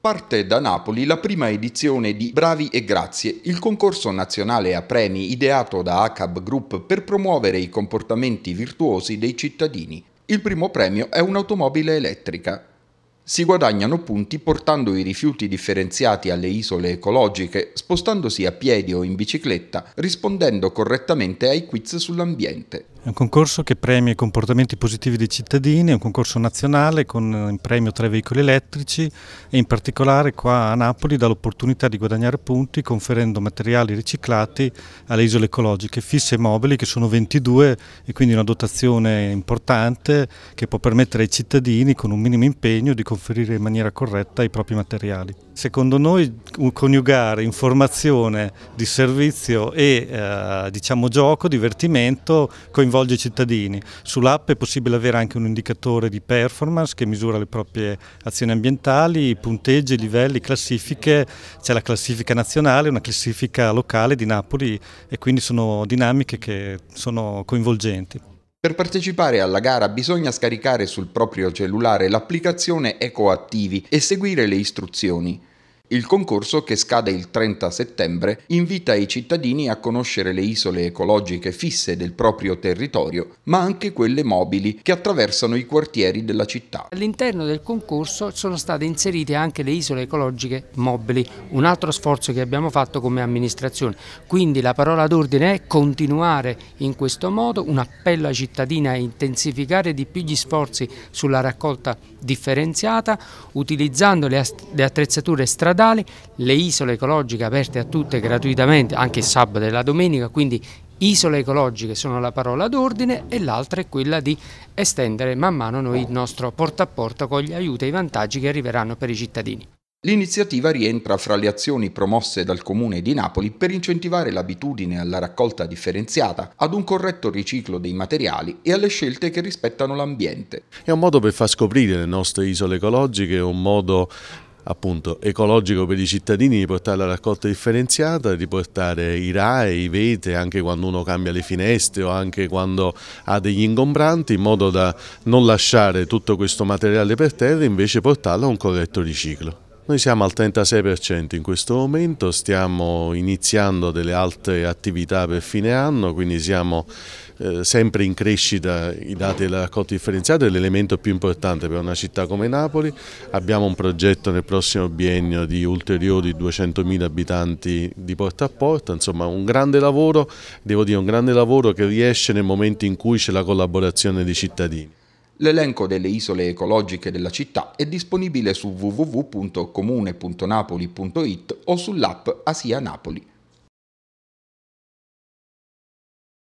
Parte da Napoli la prima edizione di Bravi e Grazie, il concorso nazionale a premi ideato da ACAB Group per promuovere i comportamenti virtuosi dei cittadini. Il primo premio è un'automobile elettrica. Si guadagnano punti portando i rifiuti differenziati alle isole ecologiche, spostandosi a piedi o in bicicletta, rispondendo correttamente ai quiz sull'ambiente. È un concorso che premia i comportamenti positivi dei cittadini, è un concorso nazionale con eh, in premio tre veicoli elettrici e in particolare qua a Napoli dà l'opportunità di guadagnare punti conferendo materiali riciclati alle isole ecologiche, fisse e mobili che sono 22 e quindi una dotazione importante che può permettere ai cittadini con un minimo impegno di conferire in maniera corretta i propri materiali. Secondo noi coniugare informazione di servizio e eh, diciamo gioco, divertimento, coinvolgimento coinvolge i cittadini. Sull'app è possibile avere anche un indicatore di performance che misura le proprie azioni ambientali, punteggi, livelli, classifiche, c'è la classifica nazionale, una classifica locale di Napoli e quindi sono dinamiche che sono coinvolgenti. Per partecipare alla gara bisogna scaricare sul proprio cellulare l'applicazione Ecoattivi e seguire le istruzioni. Il concorso, che scade il 30 settembre, invita i cittadini a conoscere le isole ecologiche fisse del proprio territorio, ma anche quelle mobili che attraversano i quartieri della città. All'interno del concorso sono state inserite anche le isole ecologiche mobili, un altro sforzo che abbiamo fatto come amministrazione. Quindi la parola d'ordine è continuare in questo modo, un appello ai cittadini a intensificare di più gli sforzi sulla raccolta differenziata, utilizzando le attrezzature stradali stradale, le isole ecologiche aperte a tutte gratuitamente anche il sabato e la domenica, quindi isole ecologiche sono la parola d'ordine e l'altra è quella di estendere man mano noi il nostro porta a porta con gli aiuti e i vantaggi che arriveranno per i cittadini. L'iniziativa rientra fra le azioni promosse dal Comune di Napoli per incentivare l'abitudine alla raccolta differenziata, ad un corretto riciclo dei materiali e alle scelte che rispettano l'ambiente. È un modo per far scoprire le nostre isole ecologiche, è un modo appunto ecologico per i cittadini, di portare la raccolta differenziata, di portare i RAE, i vete, anche quando uno cambia le finestre o anche quando ha degli ingombranti, in modo da non lasciare tutto questo materiale per terra e invece portarlo a un corretto riciclo. Noi siamo al 36% in questo momento, stiamo iniziando delle altre attività per fine anno, quindi siamo eh, sempre in crescita i dati della raccolta differenziata è l'elemento più importante per una città come Napoli. Abbiamo un progetto nel prossimo biennio di ulteriori 200.000 abitanti di porta a porta, insomma un grande lavoro, devo dire un grande lavoro che riesce nel momento in cui c'è la collaborazione dei cittadini. L'elenco delle isole ecologiche della città è disponibile su www.comune.napoli.it o sull'app Asia Napoli.